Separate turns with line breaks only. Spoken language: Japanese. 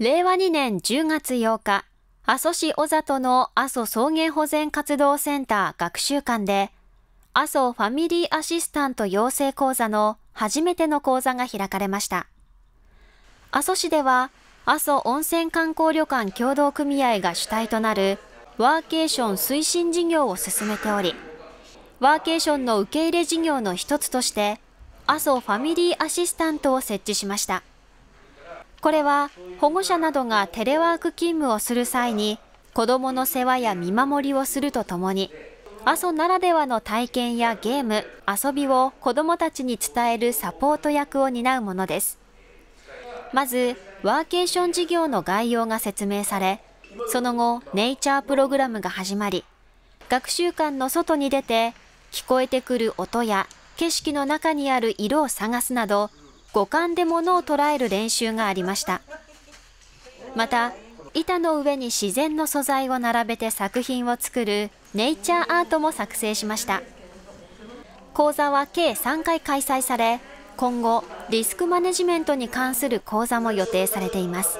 令和2年10月8日、阿蘇市小里の阿蘇草原保全活動センター学習館で、阿蘇ファミリーアシスタント養成講座の初めての講座が開かれました。阿蘇市では、阿蘇温泉観光旅館協同組合が主体となるワーケーション推進事業を進めており、ワーケーションの受け入れ事業の一つとして、阿蘇ファミリーアシスタントを設置しました。これは保護者などがテレワーク勤務をする際に子どもの世話や見守りをするとともに阿蘇ならではの体験やゲーム遊びを子どもたちに伝えるサポート役を担うものですまずワーケーション事業の概要が説明されその後ネイチャープログラムが始まり学習館の外に出て聞こえてくる音や景色の中にある色を探すなど五感で物を捉える練習がありましたまた板の上に自然の素材を並べて作品を作るネイチャーアートも作成しました講座は計3回開催され今後リスクマネジメントに関する講座も予定されています